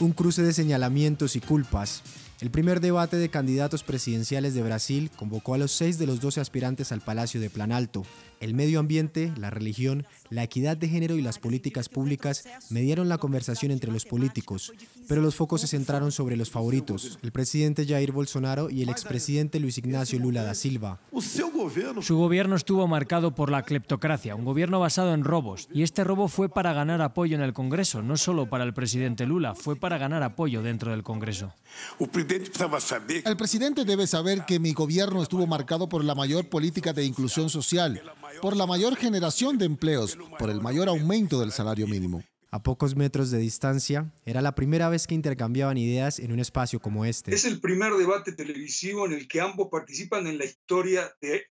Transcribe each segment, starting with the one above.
un cruce de señalamientos y culpas el primer debate de candidatos presidenciales de Brasil convocó a los seis de los doce aspirantes al Palacio de Planalto. El medio ambiente, la religión, la equidad de género y las políticas públicas mediaron la conversación entre los políticos, pero los focos se centraron sobre los favoritos, el presidente Jair Bolsonaro y el expresidente Luis Ignacio Lula da Silva. Su gobierno estuvo marcado por la cleptocracia, un gobierno basado en robos, y este robo fue para ganar apoyo en el Congreso, no solo para el presidente Lula, fue para ganar apoyo dentro del Congreso. Pues, el presidente debe saber que mi gobierno estuvo marcado por la mayor política de inclusión social, por la mayor generación de empleos, por el mayor aumento del salario mínimo. A pocos metros de distancia, era la primera vez que intercambiaban ideas en un espacio como este. Es el primer debate televisivo en el que ambos participan en la historia de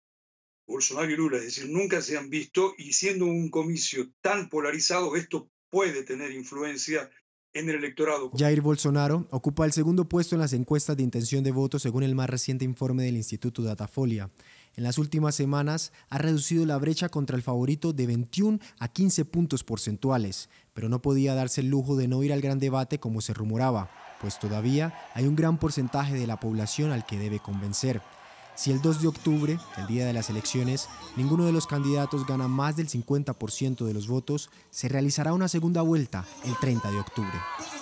Bolsonaro y Lula, es decir, nunca se han visto y siendo un comicio tan polarizado, esto puede tener influencia en el electorado. Jair Bolsonaro ocupa el segundo puesto en las encuestas de intención de voto según el más reciente informe del Instituto Datafolia. En las últimas semanas ha reducido la brecha contra el favorito de 21 a 15 puntos porcentuales, pero no podía darse el lujo de no ir al gran debate como se rumoraba, pues todavía hay un gran porcentaje de la población al que debe convencer. Si el 2 de octubre, el día de las elecciones, ninguno de los candidatos gana más del 50% de los votos, se realizará una segunda vuelta el 30 de octubre.